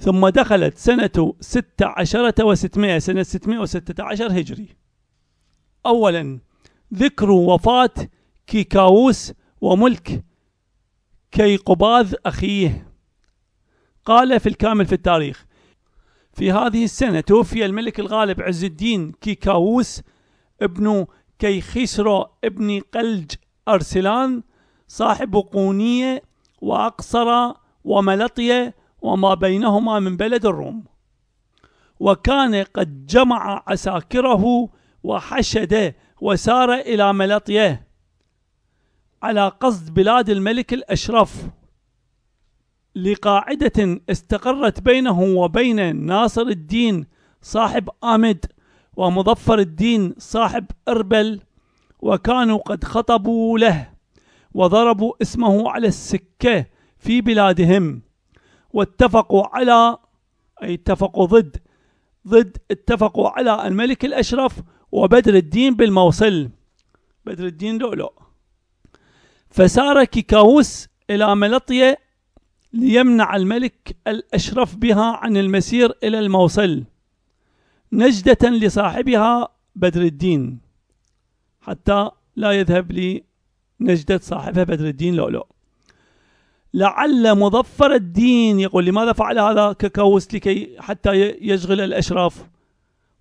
ثم دخلت سنة ستة عشرة وستمائة سنة ستمائة وستة عشر هجري أولا ذكر وفاة كيكاووس وملك كيقباذ أخيه قال في الكامل في التاريخ في هذه السنة توفي الملك الغالب عز الدين كيكاووس ابن كيخسرو ابن قلج أرسلان صاحب قونية وأقصر وملطية وما بينهما من بلد الروم وكان قد جمع عساكره وحشد وسار إلى ملطيه على قصد بلاد الملك الأشرف لقاعدة استقرت بينه وبين ناصر الدين صاحب آمد ومظفر الدين صاحب أربل وكانوا قد خطبوا له وضربوا اسمه على السكة في بلادهم واتفقوا على أي اتفقوا ضد ضد اتفقوا على الملك الأشرف وبدر الدين بالموصل بدر الدين لؤلؤ فسار كيكاوس إلى ملطية ليمنع الملك الأشرف بها عن المسير إلى الموصل نجدة لصاحبها بدر الدين حتى لا يذهب لنجدة صاحبها بدر الدين لؤلؤ لعل مظفر الدين يقول لماذا فعل هذا ككوس لكي حتى يشغل الأشراف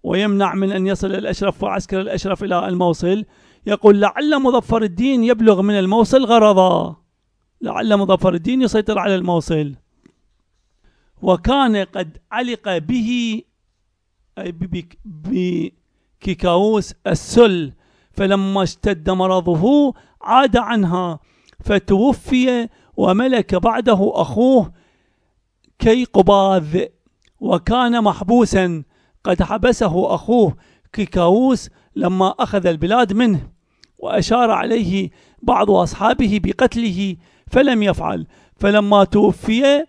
ويمنع من أن يصل الأشرف وعسكر الأشرف إلى الموصل يقول لعل مظفر الدين يبلغ من الموصل غرضا لعل مظفر الدين يسيطر على الموصل وكان قد علق به أي بكيكاوس السل فلما اشتد مرضه عاد عنها فتوفي وملك بعده أخوه كيقباذ وكان محبوسا قد حبسه أخوه كيكاووس لما أخذ البلاد منه وأشار عليه بعض أصحابه بقتله فلم يفعل فلما توفي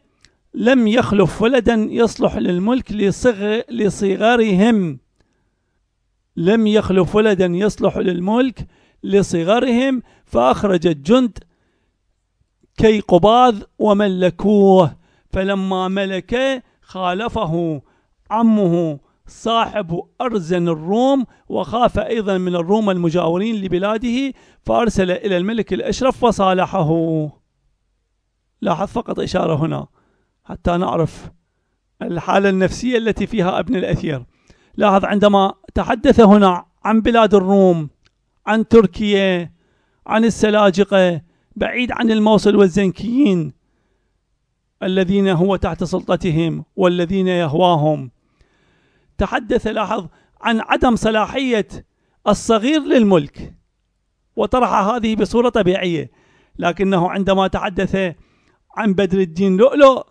لم يخلف ولدا يصلح للملك لصغر لصغرهم لم يخلف ولدا يصلح للملك لصغرهم فأخرج الجند كي قباذ وملكوه فلما ملك خالفه عمه صاحب أرزن الروم وخاف أيضا من الروم المجاورين لبلاده فأرسل إلى الملك الأشرف وصالحه لاحظ فقط إشارة هنا حتى نعرف الحالة النفسية التي فيها ابن الأثير لاحظ عندما تحدث هنا عن بلاد الروم عن تركيا عن السلاجقة بعيد عن الموصل والزنكيين الذين هو تحت سلطتهم والذين يهواهم تحدث لاحظ عن عدم صلاحية الصغير للملك وطرح هذه بصورة طبيعية لكنه عندما تحدث عن بدر الدين لؤلؤ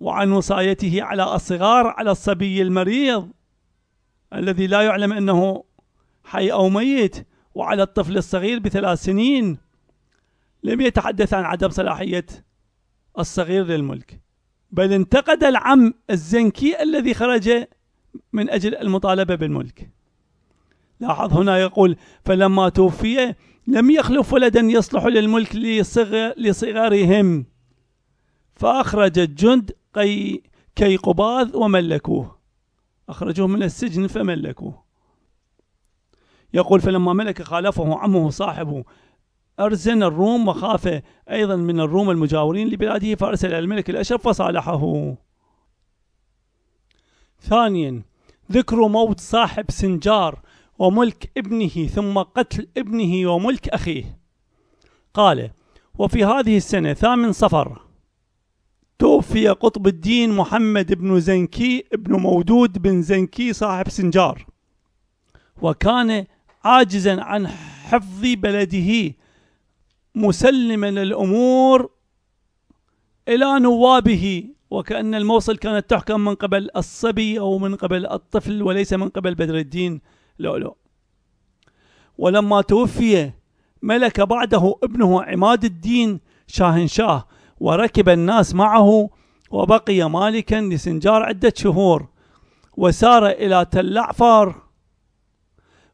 وعن وصايته على الصغار على الصبي المريض الذي لا يعلم أنه حي أو ميت وعلى الطفل الصغير بثلاث سنين لم يتحدث عن عدم صلاحية الصغير للملك بل انتقد العم الزنكي الذي خرج من أجل المطالبة بالملك لاحظ هنا يقول فلما توفي لم يخلف ولدا يصلح للملك لصغر لصغارهم فأخرج الجند قي كيقباذ وملكوه أخرجوه من السجن فملكوه يقول فلما ملك خالفه عمه صاحبه أرسل الروم وخاف أيضا من الروم المجاورين لبلاده فأرسل الملك الأشرف وصالحه ثانيا ذكر موت صاحب سنجار وملك ابنه ثم قتل ابنه وملك أخيه قال وفي هذه السنة ثامن صفر توفي قطب الدين محمد بن زنكي بن مودود بن زنكي صاحب سنجار وكان عاجزا عن حفظ بلده مسلما الأمور إلى نوابه وكأن الموصل كانت تحكم من قبل الصبي أو من قبل الطفل وليس من قبل بدر الدين لؤلؤ ولما توفي ملك بعده ابنه عماد الدين شاهنشاه وركب الناس معه وبقي مالكا لسنجار عدة شهور وسار إلى تل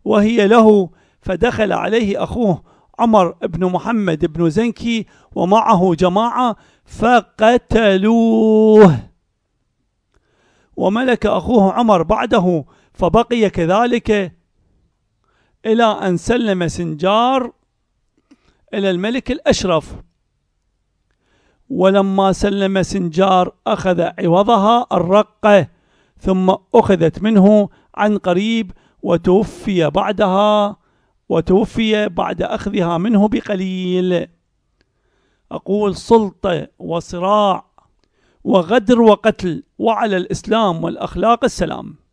وهي له فدخل عليه أخوه عمر بن محمد بن زنكي ومعه جماعة فقتلوه وملك أخوه عمر بعده فبقي كذلك إلى أن سلم سنجار إلى الملك الأشرف ولما سلم سنجار أخذ عوضها الرقة ثم أخذت منه عن قريب وتوفي بعدها وتوفي بعد أخذها منه بقليل أقول سلطة وصراع وغدر وقتل وعلى الإسلام والأخلاق السلام